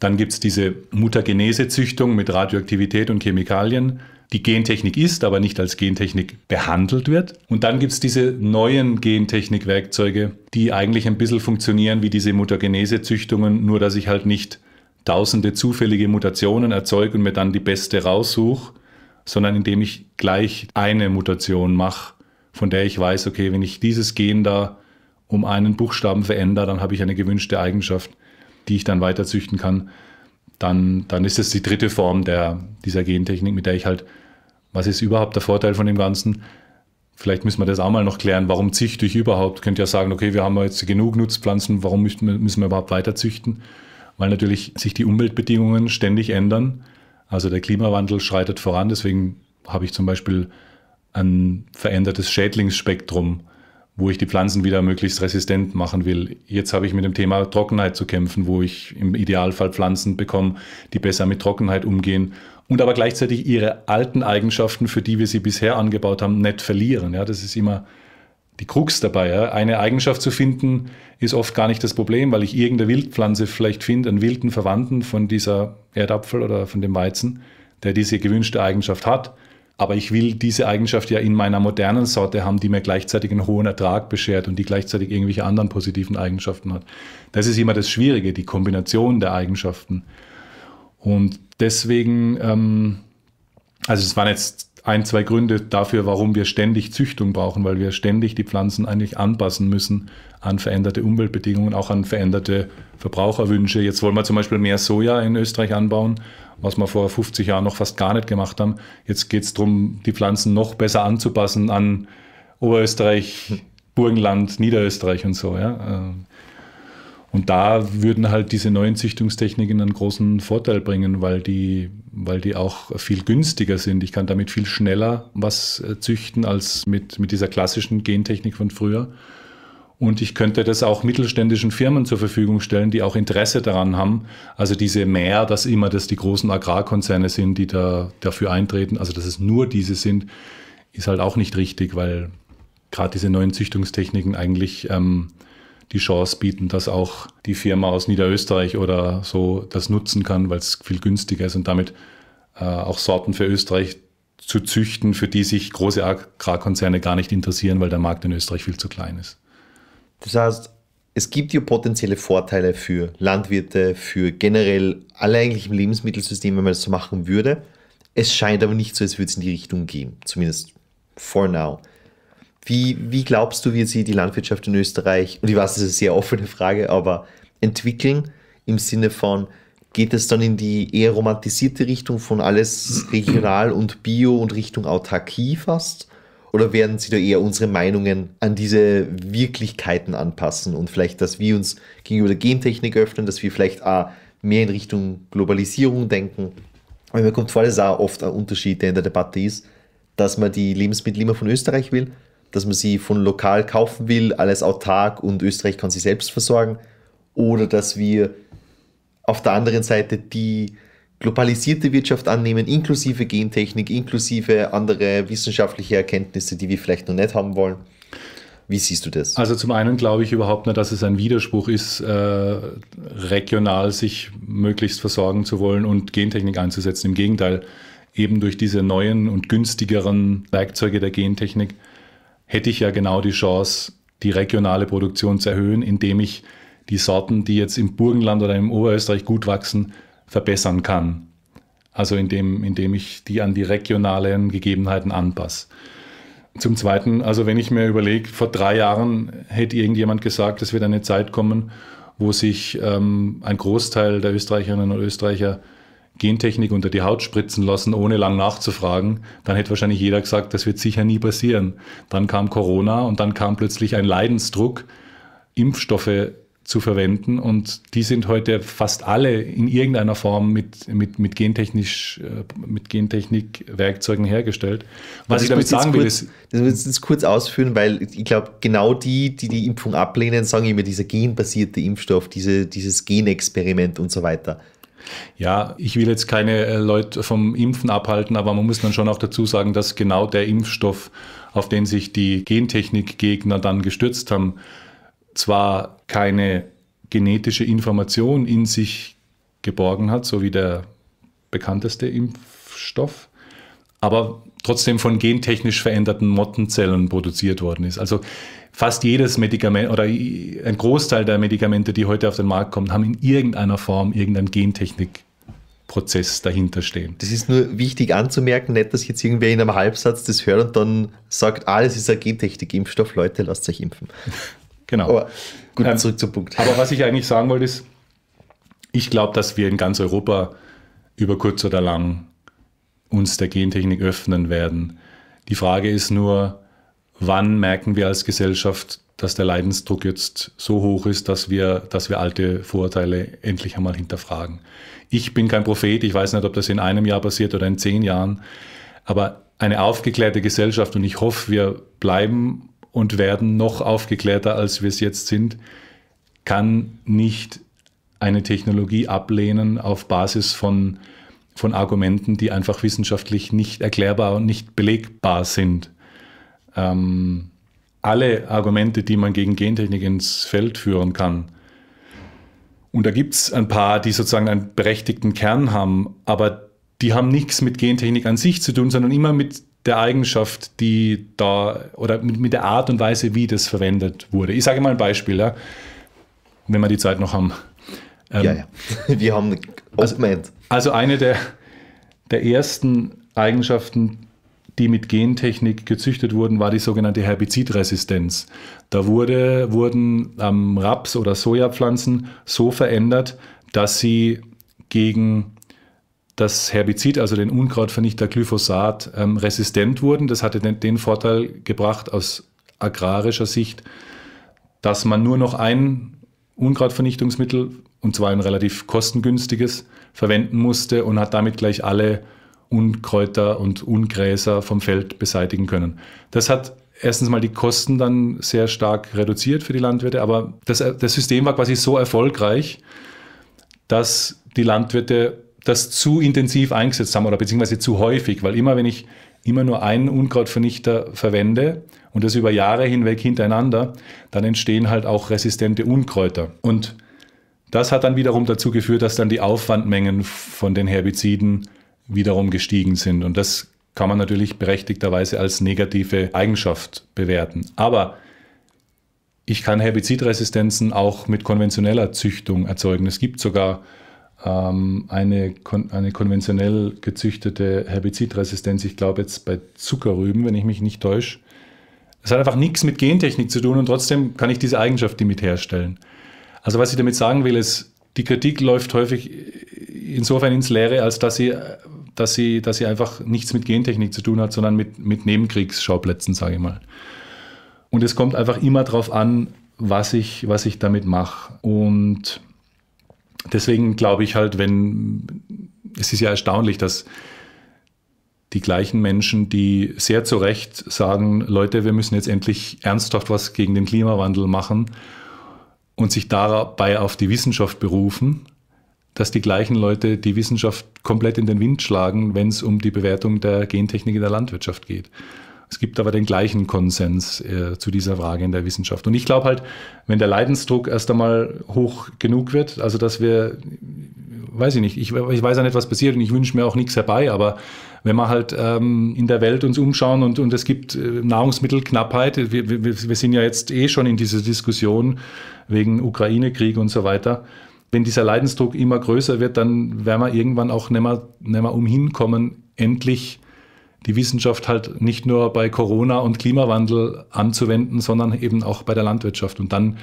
Speaker 2: Dann gibt es diese Mutagenese-Züchtung mit Radioaktivität und Chemikalien die Gentechnik ist, aber nicht als Gentechnik behandelt wird. Und dann gibt es diese neuen Gentechnikwerkzeuge, die eigentlich ein bisschen funktionieren wie diese Mutagenese-Züchtungen, nur dass ich halt nicht tausende zufällige Mutationen erzeuge und mir dann die beste raussuche, sondern indem ich gleich eine Mutation mache, von der ich weiß, okay, wenn ich dieses Gen da um einen Buchstaben verändere, dann habe ich eine gewünschte Eigenschaft, die ich dann weiter züchten kann. Dann, dann ist es die dritte Form der, dieser Gentechnik, mit der ich halt was ist überhaupt der Vorteil von dem Ganzen? Vielleicht müssen wir das auch mal noch klären. Warum züchte ich überhaupt? Könnt ihr ja sagen, okay, wir haben jetzt genug Nutzpflanzen, warum müssen wir, müssen wir überhaupt weiter züchten? Weil natürlich sich die Umweltbedingungen ständig ändern. Also der Klimawandel schreitet voran. Deswegen habe ich zum Beispiel ein verändertes Schädlingsspektrum, wo ich die Pflanzen wieder möglichst resistent machen will. Jetzt habe ich mit dem Thema Trockenheit zu kämpfen, wo ich im Idealfall Pflanzen bekomme, die besser mit Trockenheit umgehen und aber gleichzeitig ihre alten Eigenschaften, für die wir sie bisher angebaut haben, nicht verlieren. Ja, das ist immer die Krux dabei. Ja. Eine Eigenschaft zu finden, ist oft gar nicht das Problem, weil ich irgendeine Wildpflanze vielleicht finde, einen wilden Verwandten von dieser Erdapfel oder von dem Weizen, der diese gewünschte Eigenschaft hat. Aber ich will diese Eigenschaft ja in meiner modernen Sorte haben, die mir gleichzeitig einen hohen Ertrag beschert und die gleichzeitig irgendwelche anderen positiven Eigenschaften hat. Das ist immer das Schwierige, die Kombination der Eigenschaften. Und deswegen, ähm, also es waren jetzt ein, zwei Gründe dafür, warum wir ständig Züchtung brauchen, weil wir ständig die Pflanzen eigentlich anpassen müssen an veränderte Umweltbedingungen, auch an veränderte Verbraucherwünsche. Jetzt wollen wir zum Beispiel mehr Soja in Österreich anbauen, was wir vor 50 Jahren noch fast gar nicht gemacht haben. Jetzt geht es darum, die Pflanzen noch besser anzupassen an Oberösterreich, Burgenland, Niederösterreich und so. Ja? Ähm, und da würden halt diese neuen Züchtungstechniken einen großen Vorteil bringen, weil die, weil die auch viel günstiger sind. Ich kann damit viel schneller was äh, züchten als mit, mit dieser klassischen Gentechnik von früher. Und ich könnte das auch mittelständischen Firmen zur Verfügung stellen, die auch Interesse daran haben. Also diese mehr, dass immer das die großen Agrarkonzerne sind, die da dafür eintreten, also dass es nur diese sind, ist halt auch nicht richtig, weil gerade diese neuen Züchtungstechniken eigentlich ähm, die Chance bieten, dass auch die Firma aus Niederösterreich oder so das nutzen kann, weil es viel günstiger ist und damit äh, auch Sorten für Österreich zu züchten, für die sich große Agrarkonzerne gar nicht interessieren, weil der Markt in Österreich viel zu klein ist. Das heißt, es gibt ja potenzielle
Speaker 1: Vorteile für Landwirte, für generell alle eigentlich im Lebensmittelsystem, wenn man das so machen würde. Es scheint aber nicht so, als würde es in die Richtung gehen, zumindest for now. Wie, wie glaubst du, wird sie die Landwirtschaft in Österreich, und ich weiß, das ist eine sehr offene Frage, aber entwickeln im Sinne von, geht es dann in die eher romantisierte Richtung von alles regional und bio und Richtung Autarkie fast? Oder werden sie da eher unsere Meinungen an diese Wirklichkeiten anpassen und vielleicht, dass wir uns gegenüber der Gentechnik öffnen, dass wir vielleicht auch mehr in Richtung Globalisierung denken? Weil mir kommt vor, dass auch oft ein Unterschied, der in der Debatte ist, dass man die Lebensmittel immer von Österreich will, dass man sie von lokal kaufen will, alles autark und Österreich kann sie selbst versorgen. Oder dass wir auf der anderen Seite die globalisierte Wirtschaft annehmen, inklusive Gentechnik, inklusive andere wissenschaftliche Erkenntnisse, die wir vielleicht
Speaker 2: noch nicht haben wollen. Wie siehst du das? Also zum einen glaube ich überhaupt nicht, dass es ein Widerspruch ist, äh, regional sich möglichst versorgen zu wollen und Gentechnik einzusetzen. Im Gegenteil, eben durch diese neuen und günstigeren Werkzeuge der Gentechnik hätte ich ja genau die Chance, die regionale Produktion zu erhöhen, indem ich die Sorten, die jetzt im Burgenland oder im Oberösterreich gut wachsen, verbessern kann. Also indem, indem ich die an die regionalen Gegebenheiten anpasse. Zum Zweiten, also wenn ich mir überlege, vor drei Jahren hätte irgendjemand gesagt, es wird eine Zeit kommen, wo sich ähm, ein Großteil der Österreicherinnen und Österreicher Gentechnik unter die Haut spritzen lassen, ohne lang nachzufragen, dann hätte wahrscheinlich jeder gesagt, das wird sicher nie passieren. Dann kam Corona und dann kam plötzlich ein Leidensdruck, Impfstoffe zu verwenden und die sind heute fast alle in irgendeiner Form mit, mit, mit, Gentechnisch, äh, mit Gentechnik-Werkzeugen hergestellt. Was also ich damit sagen will, ist. Das muss ich jetzt
Speaker 1: kurz ausführen, weil ich glaube, genau die, die die Impfung ablehnen, sagen immer, dieser genbasierte Impfstoff, diese, dieses Genexperiment und so weiter.
Speaker 2: Ja, ich will jetzt keine äh, Leute vom Impfen abhalten, aber man muss dann schon auch dazu sagen, dass genau der Impfstoff, auf den sich die Gentechnikgegner dann gestürzt haben, zwar keine genetische Information in sich geborgen hat, so wie der bekannteste Impfstoff, aber trotzdem von gentechnisch veränderten Mottenzellen produziert worden ist. Also fast jedes Medikament oder ein Großteil der Medikamente, die heute auf den Markt kommen, haben in irgendeiner Form irgendeinen Gentechnikprozess Prozess dahinter
Speaker 1: stehen. Das ist nur wichtig anzumerken, nicht, dass jetzt irgendwer in einem Halbsatz das hört und dann sagt, ah, ist
Speaker 2: ein Gentechnik-Impfstoff, Leute, lasst euch impfen. [laughs] Genau. Aber gut, ähm, zurück zum Punkt. Aber was ich eigentlich sagen wollte ist, ich glaube, dass wir in ganz Europa über kurz oder lang uns der Gentechnik öffnen werden. Die Frage ist nur, wann merken wir als Gesellschaft, dass der Leidensdruck jetzt so hoch ist, dass wir, dass wir alte Vorurteile endlich einmal hinterfragen. Ich bin kein Prophet, ich weiß nicht, ob das in einem Jahr passiert oder in zehn Jahren, aber eine aufgeklärte Gesellschaft und ich hoffe, wir bleiben und werden noch aufgeklärter, als wir es jetzt sind, kann nicht eine Technologie ablehnen auf Basis von von Argumenten, die einfach wissenschaftlich nicht erklärbar und nicht belegbar sind. Ähm, alle Argumente, die man gegen Gentechnik ins Feld führen kann. Und da gibt es ein paar, die sozusagen einen berechtigten Kern haben, aber die haben nichts mit Gentechnik an sich zu tun, sondern immer mit der Eigenschaft, die da oder mit, mit der Art und Weise, wie das verwendet wurde. Ich sage mal ein Beispiel, ja, wenn wir die Zeit noch haben. Ähm, ja, ja. [laughs] Wir haben also, Also eine der, der ersten Eigenschaften, die mit Gentechnik gezüchtet wurden, war die sogenannte Herbizidresistenz. Da wurde, wurden ähm, Raps- oder Sojapflanzen so verändert, dass sie gegen das Herbizid, also den Unkrautvernichter Glyphosat, ähm, resistent wurden. Das hatte den, den Vorteil gebracht aus agrarischer Sicht, dass man nur noch ein Unkrautvernichtungsmittel, und zwar ein relativ kostengünstiges, verwenden musste und hat damit gleich alle Unkräuter und Ungräser vom Feld beseitigen können. Das hat erstens mal die Kosten dann sehr stark reduziert für die Landwirte, aber das, das System war quasi so erfolgreich, dass die Landwirte das zu intensiv eingesetzt haben oder beziehungsweise zu häufig, weil immer wenn ich immer nur einen Unkrautvernichter verwende, und das über Jahre hinweg hintereinander, dann entstehen halt auch resistente Unkräuter. Und das hat dann wiederum dazu geführt, dass dann die Aufwandmengen von den Herbiziden wiederum gestiegen sind. Und das kann man natürlich berechtigterweise als negative Eigenschaft bewerten. Aber ich kann Herbizidresistenzen auch mit konventioneller Züchtung erzeugen. Es gibt sogar ähm, eine, kon eine konventionell gezüchtete Herbizidresistenz, ich glaube jetzt bei Zuckerrüben, wenn ich mich nicht täusche. Es hat einfach nichts mit Gentechnik zu tun und trotzdem kann ich diese Eigenschaft damit herstellen. Also was ich damit sagen will, ist, die Kritik läuft häufig insofern ins Leere, als dass sie, dass sie, dass sie einfach nichts mit Gentechnik zu tun hat, sondern mit, mit Nebenkriegsschauplätzen, sage ich mal. Und es kommt einfach immer darauf an, was ich, was ich damit mache. Und deswegen glaube ich halt, wenn es ist ja erstaunlich, dass die gleichen Menschen, die sehr zu Recht sagen, Leute, wir müssen jetzt endlich ernsthaft was gegen den Klimawandel machen und sich dabei auf die Wissenschaft berufen, dass die gleichen Leute die Wissenschaft komplett in den Wind schlagen, wenn es um die Bewertung der Gentechnik in der Landwirtschaft geht. Es gibt aber den gleichen Konsens äh, zu dieser Frage in der Wissenschaft. Und ich glaube halt, wenn der Leidensdruck erst einmal hoch genug wird, also dass wir, weiß ich nicht, ich, ich weiß ja nicht, was passiert und ich wünsche mir auch nichts herbei, aber wenn wir halt ähm, in der Welt uns umschauen und, und es gibt äh, Nahrungsmittelknappheit, wir, wir, wir sind ja jetzt eh schon in dieser Diskussion wegen Ukraine-Krieg und so weiter. Wenn dieser Leidensdruck immer größer wird, dann werden wir irgendwann auch nicht mehr, nicht mehr umhin kommen, endlich die Wissenschaft halt nicht nur bei Corona und Klimawandel anzuwenden, sondern eben auch bei der Landwirtschaft. Und dann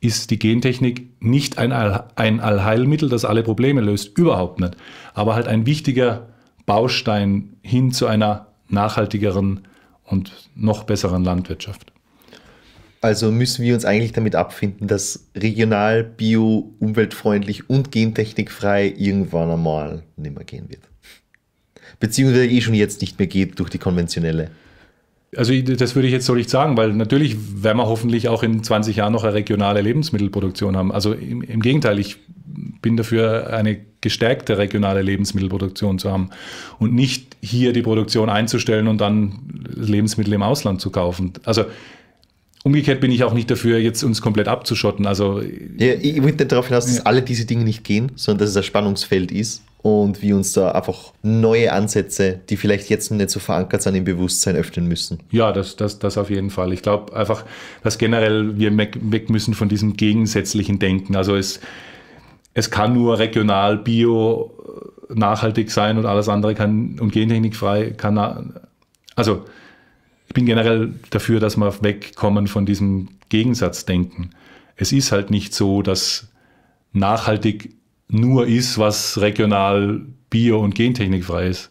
Speaker 2: ist die Gentechnik nicht ein, All ein Allheilmittel, das alle Probleme löst, überhaupt nicht, aber halt ein wichtiger Baustein hin zu einer nachhaltigeren und noch besseren Landwirtschaft. Also müssen wir uns eigentlich damit abfinden, dass regional,
Speaker 1: bio, umweltfreundlich und gentechnikfrei irgendwann einmal nicht mehr gehen wird. Beziehungsweise eh schon jetzt nicht mehr geht durch die konventionelle.
Speaker 2: Also das würde ich jetzt so nicht sagen, weil natürlich werden wir hoffentlich auch in 20 Jahren noch eine regionale Lebensmittelproduktion haben. Also im, im Gegenteil, ich bin dafür eine gestärkte regionale Lebensmittelproduktion zu haben und nicht hier die Produktion einzustellen und dann Lebensmittel im Ausland zu kaufen. Also Umgekehrt bin ich auch nicht dafür, jetzt uns komplett abzuschotten. Also ja, ich würde
Speaker 1: darauf hinaus, dass ja. alle diese Dinge nicht gehen, sondern dass es ein Spannungsfeld ist und wir uns da einfach
Speaker 2: neue Ansätze, die vielleicht jetzt noch nicht so verankert sind, im Bewusstsein öffnen müssen. Ja, das, das, das auf jeden Fall. Ich glaube einfach, dass generell wir weg müssen von diesem gegensätzlichen Denken. Also es es kann nur regional, bio, äh, nachhaltig sein und alles andere kann und gentechnikfrei kann. Also ich bin generell dafür, dass wir wegkommen von diesem Gegensatzdenken. Es ist halt nicht so, dass nachhaltig nur ist, was regional, bio und gentechnikfrei ist,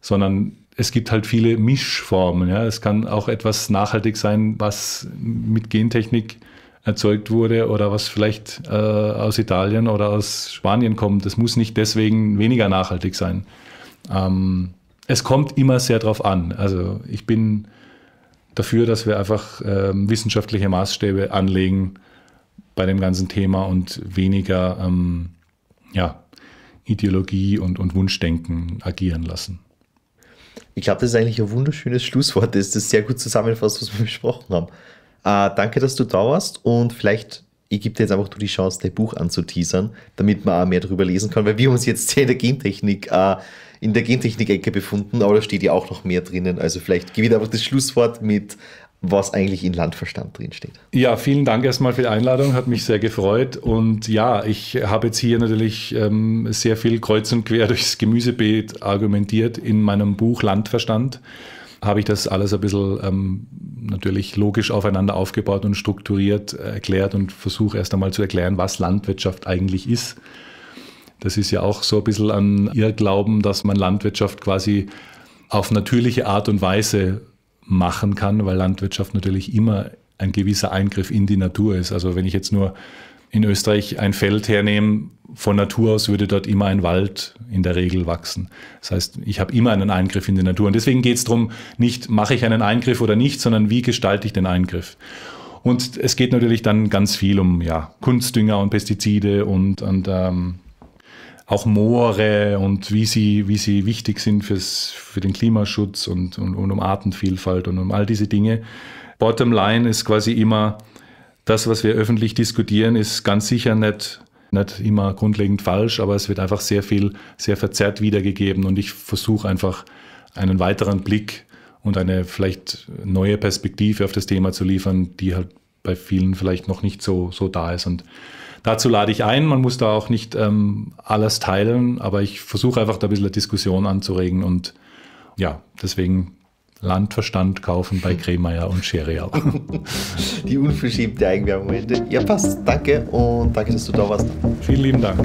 Speaker 2: sondern es gibt halt viele Mischformen. Ja. Es kann auch etwas nachhaltig sein, was mit Gentechnik erzeugt wurde oder was vielleicht äh, aus Italien oder aus Spanien kommt. Das muss nicht deswegen weniger nachhaltig sein. Ähm, es kommt immer sehr darauf an. Also ich bin dafür, dass wir einfach äh, wissenschaftliche Maßstäbe anlegen bei dem ganzen Thema und weniger ähm, ja, Ideologie und, und Wunschdenken agieren lassen. Ich glaube, das ist eigentlich ein
Speaker 1: wunderschönes Schlusswort. Das ist sehr gut zusammenfasst, was wir besprochen haben. Äh, danke, dass du da warst und vielleicht ich gebe dir jetzt einfach nur die Chance, dein Buch anzuteasern, damit man auch mehr darüber lesen kann, weil wir uns jetzt in der Gentechnik, äh, in der Gentechnik-Ecke befunden, aber da steht ja auch noch mehr drinnen. Also vielleicht gebe ich dir einfach das Schlusswort mit, was eigentlich in Landverstand drinsteht.
Speaker 2: Ja, vielen Dank erstmal für die Einladung, hat mich sehr gefreut. Und ja, ich habe jetzt hier natürlich ähm, sehr viel kreuz und quer [laughs] durchs Gemüsebeet argumentiert in meinem Buch Landverstand habe ich das alles ein bisschen ähm, natürlich logisch aufeinander aufgebaut und strukturiert äh, erklärt und versuche erst einmal zu erklären, was Landwirtschaft eigentlich ist. Das ist ja auch so ein bisschen an Irrglauben, dass man Landwirtschaft quasi auf natürliche Art und Weise machen kann, weil Landwirtschaft natürlich immer ein gewisser Eingriff in die Natur ist. Also wenn ich jetzt nur in Österreich ein Feld hernehmen, von Natur aus würde dort immer ein Wald in der Regel wachsen. Das heißt, ich habe immer einen Eingriff in die Natur. Und deswegen geht es darum, nicht mache ich einen Eingriff oder nicht, sondern wie gestalte ich den Eingriff. Und es geht natürlich dann ganz viel um ja, Kunstdünger und Pestizide und, und ähm, auch Moore und wie sie, wie sie wichtig sind fürs, für den Klimaschutz und, und, und um Artenvielfalt und um all diese Dinge. Bottom line ist quasi immer, das, was wir öffentlich diskutieren, ist ganz sicher nicht, nicht immer grundlegend falsch, aber es wird einfach sehr viel, sehr verzerrt wiedergegeben und ich versuche einfach einen weiteren Blick und eine vielleicht neue Perspektive auf das Thema zu liefern, die halt bei vielen vielleicht noch nicht so, so da ist. Und dazu lade ich ein. Man muss da auch nicht ähm, alles teilen, aber ich versuche einfach da ein bisschen eine Diskussion anzuregen und ja, deswegen Landverstand kaufen bei Kremeyer und Scheriau. [laughs] Die unverschämte Eigenwerbung. Ja, passt. Danke und danke, dass du da warst. Vielen lieben Dank.